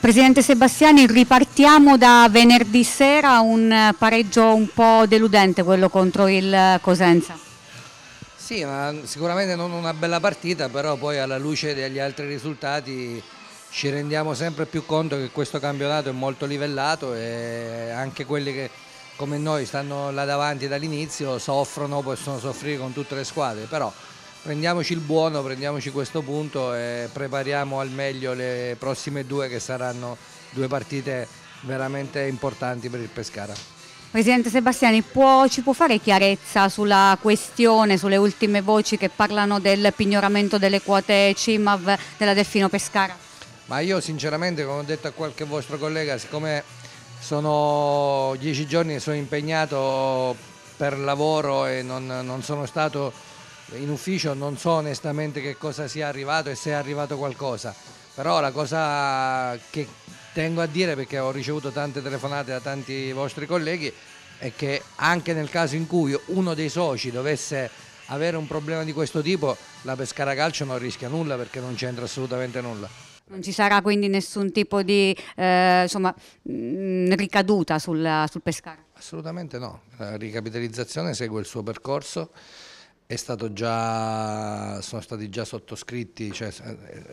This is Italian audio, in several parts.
Presidente Sebastiani, ripartiamo da venerdì sera, un pareggio un po' deludente quello contro il Cosenza. Sì, sicuramente non una bella partita, però poi alla luce degli altri risultati ci rendiamo sempre più conto che questo campionato è molto livellato e anche quelli che come noi stanno là davanti dall'inizio soffrono, possono soffrire con tutte le squadre, però prendiamoci il buono, prendiamoci questo punto e prepariamo al meglio le prossime due che saranno due partite veramente importanti per il Pescara. Presidente Sebastiani, può, ci può fare chiarezza sulla questione, sulle ultime voci che parlano del pignoramento delle quote CIMAV della Delfino Pescara? Ma io sinceramente, come ho detto a qualche vostro collega, siccome sono dieci giorni che sono impegnato per lavoro e non, non sono stato in ufficio non so onestamente che cosa sia arrivato e se è arrivato qualcosa, però la cosa che tengo a dire perché ho ricevuto tante telefonate da tanti vostri colleghi è che anche nel caso in cui uno dei soci dovesse avere un problema di questo tipo, la Pescara Calcio non rischia nulla perché non c'entra assolutamente nulla. Non ci sarà quindi nessun tipo di eh, insomma, mh, mm, ricaduta sul, sul Pescara? Assolutamente no, la ricapitalizzazione segue il suo percorso è stato già, sono stati già sottoscritti, cioè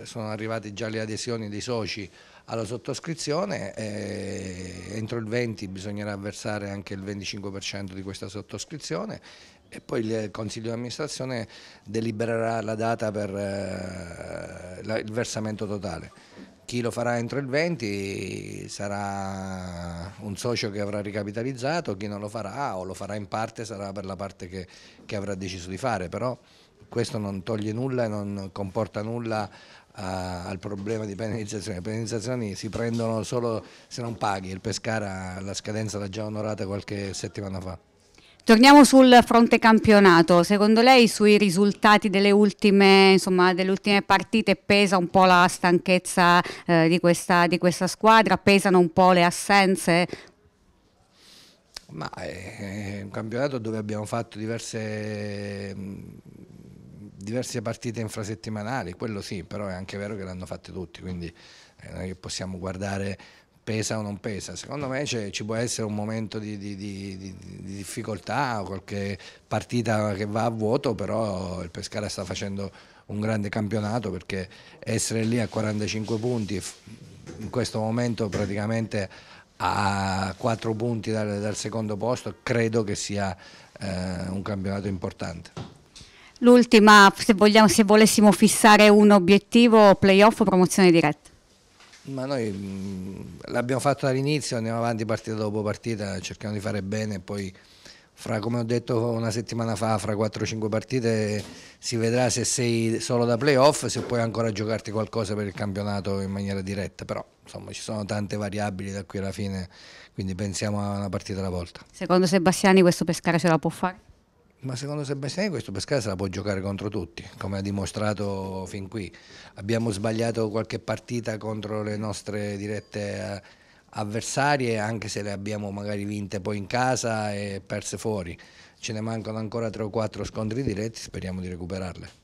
eh, sono arrivate già le adesioni dei soci alla sottoscrizione e eh, entro il 20 bisognerà versare anche il 25% di questa sottoscrizione e poi il Consiglio di amministrazione delibererà la data per eh, il versamento totale. Chi lo farà entro il 20 sarà un socio che avrà ricapitalizzato, chi non lo farà o lo farà in parte sarà per la parte che, che avrà deciso di fare, però questo non toglie nulla e non comporta nulla a, eh, al problema di penalizzazione. Le penalizzazioni si prendono solo se non paghi, il Pescara la scadenza l'ha già onorata qualche settimana fa. Torniamo sul fronte campionato, secondo lei sui risultati delle ultime, insomma, delle ultime partite pesa un po' la stanchezza eh, di, questa, di, questa, squadra, pesano un po' le assenze? Ma eh, è un campionato dove abbiamo fatto diverse, mm, diverse partite infrasettimanali, quello sì, però è anche vero che l'hanno fatte tutti, quindi eh, non è che possiamo guardare pesa o non pesa. Secondo me ci può essere un momento di, di, di, di, difficoltà, qualche partita che va a vuoto, però il Pescara sta facendo un grande campionato perché essere lì a 45 punti in questo momento praticamente a 4 punti dal, dal secondo posto credo che sia eh, un campionato importante. L'ultima, se, se, volessimo fissare un obiettivo, playoff o promozione diretta? Ma noi mm, l'abbiamo fatto dall'inizio, andiamo avanti partita dopo partita, cerchiamo di fare bene, poi fra, come ho detto una settimana fa, fra 4-5 partite si vedrà se sei solo da playoff, se puoi ancora giocarti qualcosa per il campionato in maniera diretta, però insomma ci sono tante variabili da qui alla fine, quindi pensiamo a una partita alla volta. Secondo Sebastiani questo Pescara ce la può fare? Ma secondo Sebastiani questo Pescara se la può giocare contro tutti, come ha dimostrato fin qui. Abbiamo sbagliato qualche partita contro le nostre dirette eh, avversarie, anche se le abbiamo magari vinte poi in casa e perse fuori. Ce ne mancano ancora 3 o 4 scontri diretti, speriamo di recuperarle.